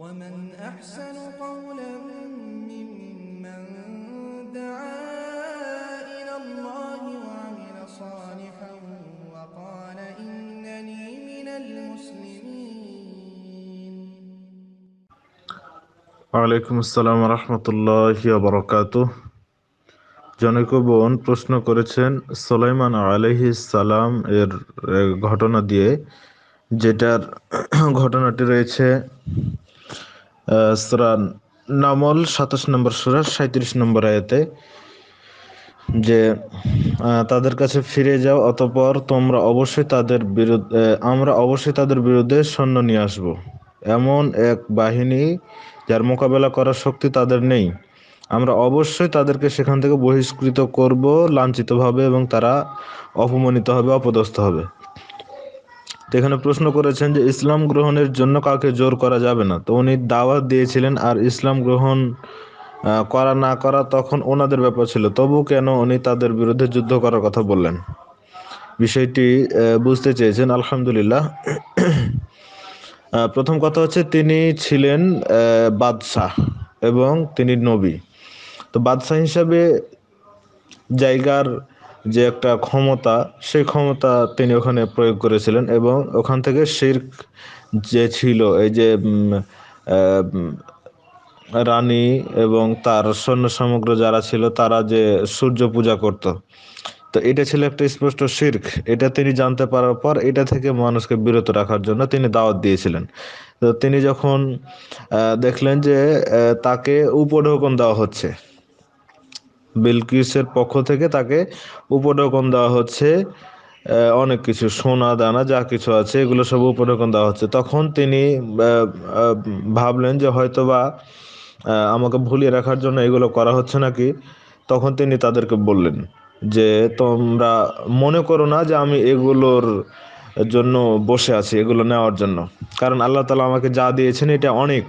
ومن أحسن قولا ممن دعا إلى الله وعمل صالحا وقال إنني من المسلمين وعليكم السلام ورحمة الله وبركاته জনৈক বোন প্রশ্ন করেছেন সোলাইমান আলহি সালাম এর ঘটনা দিয়ে যেটার ঘটনাটি রয়েছে সুরান নামল সাতাশ নম্বর সুরা সাঁত্রিশ নম্বর আয়তে যে তাদের কাছে ফিরে যাও অতপর তোমরা অবশ্যই তাদের বিরুদ্ধে আমরা অবশ্যই তাদের বিরুদ্ধে সৈন্য নিয়ে আসব এমন এক বাহিনী যার মোকাবেলা করার শক্তি তাদের নেই আমরা অবশ্যই তাদেরকে সেখান থেকে বহিষ্কৃত করব লাঞ্ছিতভাবে এবং তারা অপমানিত হবে অপদস্থ হবে তো এখানে প্রশ্ন করেছেন যে ইসলাম গ্রহণের জন্য কাউকে জোর করা যাবে না তো উনি দাওয়াত দিয়েছিলেন আর ইসলাম গ্রহণ করা না করা তখন ওনাদের ব্যাপার ছিল তবু কেন উনি তাদের বিরুদ্ধে যুদ্ধ করার কথা বললেন বিষয়টি বুঝতে চেয়েছেন আলহামদুলিল্লাহ প্রথম কথা হচ্ছে তিনি ছিলেন বাদশাহ এবং তিনি নবী তো বাদশাহ হিসাবে জায়গার যে একটা ক্ষমতা সেই ক্ষমতা তিনি ওখানে প্রয়োগ করেছিলেন এবং ওখান থেকে শির্ক যে ছিল এই যে রানী এবং তার সৈন্য সমগ্র যারা ছিল তারা যে সূর্য পূজা করত তো এটা ছিল একটা স্পষ্ট শির্ক এটা তিনি জানতে পারার পর এটা থেকে মানুষকে বিরত রাখার জন্য তিনি দাওয়াত দিয়েছিলেন তো তিনি যখন দেখলেন যে তাকে উপঢৌকন দেওয়া হচ্ছে বিলকিসের পক্ষ থেকে তাকে উপরকম দেওয়া হচ্ছে অনেক কিছু সোনা দানা যা কিছু আছে এগুলো সব উপঢৌকন দেওয়া হচ্ছে তখন তিনি ভাবলেন যে হয়তো বা আমাকে ভুলিয়ে রাখার জন্য এগুলো করা হচ্ছে নাকি তখন তিনি তাদেরকে বললেন যে তোমরা মনে করো না যে আমি এগুলোর জন্য বসে আছি এগুলো নেওয়ার জন্য কারণ আল্লাহ তালা আমাকে যা দিয়েছেন এটা অনেক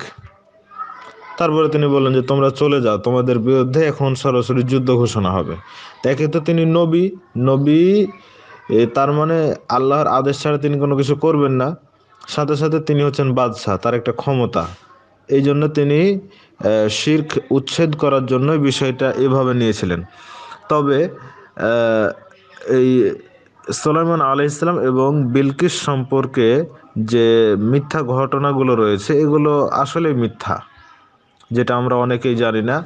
তারপরে তিনি বললেন যে তোমরা চলে যাও তোমাদের বিরুদ্ধে এখন সরাসরি যুদ্ধ ঘোষণা হবে তাকে তো তিনি নবী নবী তার মানে আল্লাহর আদেশ ছাড়া তিনি কোনো কিছু করবেন না সাথে সাথে তিনি হচ্ছেন বাদশাহ তার একটা ক্ষমতা এই জন্য তিনি শিখ উচ্ছেদ করার জন্য বিষয়টা এভাবে নিয়েছিলেন তবে এই সোলাইমান আলি ইসলাম এবং বিলকিস সম্পর্কে যে মিথ্যা ঘটনাগুলো রয়েছে এগুলো আসলে মিথ্যা যেটা আমরা অনেকেই জানি না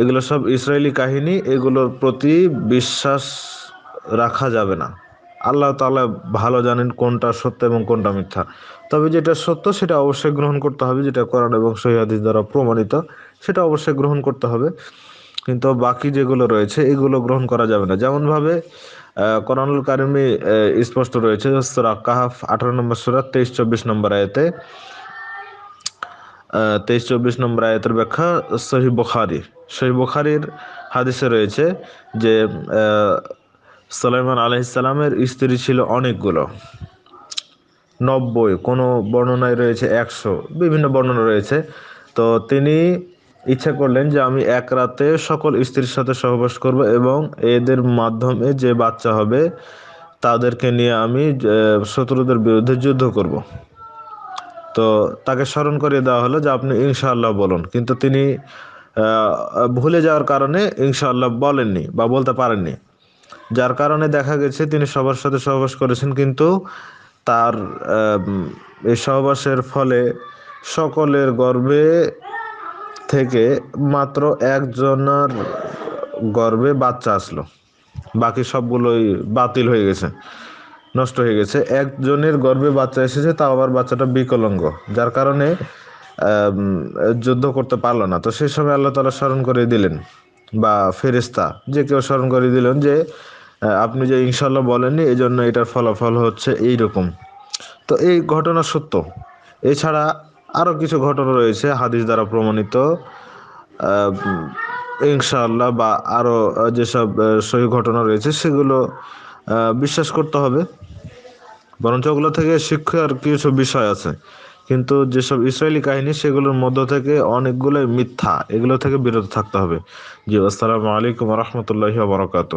এগুলো সব ইসরায়েলি কাহিনী এগুলোর প্রতি বিশ্বাস রাখা যাবে না আল্লাহ তালা ভালো জানেন কোনটা সত্য এবং কোনটা মিথ্যা তবে যেটা সত্য সেটা অবশ্যই গ্রহণ করতে হবে যেটা করান এবং সহিদিস দ্বারা প্রমাণিত সেটা অবশ্যই গ্রহণ করতে হবে কিন্তু বাকি যেগুলো রয়েছে এগুলো গ্রহণ করা যাবে না যেমনভাবে করানুল কারিমি স্পষ্ট রয়েছে কাহাফ আঠারো নম্বর সুরা তেইশ চব্বিশ নম্বর আয়তে তেইশ চব্বিশ নম্বর আয়তের ব্যাখ্যা শহী বখারি সহি বখারির হাদিসে রয়েছে যে সালাইমান আলহিসাল্লামের স্ত্রী ছিল অনেকগুলো নব্বই কোনো বর্ণনায় রয়েছে একশো বিভিন্ন বর্ণনা রয়েছে তো তিনি ইচ্ছা করলেন যে আমি এক রাতে সকল স্ত্রীর সাথে সহবাস করব এবং এদের মাধ্যমে যে বাচ্চা হবে তাদেরকে নিয়ে আমি শত্রুদের বিরুদ্ধে যুদ্ধ করব। তো তাকে স্মরণ করে দেওয়া হলো যে আপনি ইনশাআল্লাহ বলুন কিন্তু তিনি ভুলে যাওয়ার কারণে ইনশাআল্লাহ বলেননি বা বলতে পারেননি যার কারণে দেখা গেছে তিনি সবার সাথে সহবাস করেছেন কিন্তু তার এই সহবাসের ফলে সকলের গর্বে থেকে মাত্র একজনের গর্বে বাচ্চা আসলো বাকি সবগুলোই বাতিল হয়ে গেছে নষ্ট হয়ে গেছে একজনের গর্ভে বাচ্চা এসেছে তাও আবার বাচ্চাটা বিকলঙ্গ যার কারণে যুদ্ধ করতে পারলো না তো সেই সময় আল্লাহ তালা স্মরণ করে দিলেন বা ফেরিস্তা যে কেউ স্মরণ করে দিলেন যে আপনি যে ইনশাল্লাহ বলেননি এই জন্য এটার ফলাফল হচ্ছে এই রকম তো এই ঘটনা সত্য এছাড়া আরও কিছু ঘটনা রয়েছে হাদিস দ্বারা প্রমাণিত ইনশাল্লাহ বা আরও যেসব সহি ঘটনা রয়েছে সেগুলো বিশ্বাস করতে হবে বরঞ্চ ওগুলো থেকে শিক্ষার কিছু বিষয় আছে কিন্তু যেসব ইসরায়েলি কাহিনী সেগুলোর মধ্য থেকে অনেকগুলোই মিথ্যা এগুলো থেকে বিরত থাকতে হবে জি আসসালামু আলাইকুম রহমতুল্লাহ বরকাত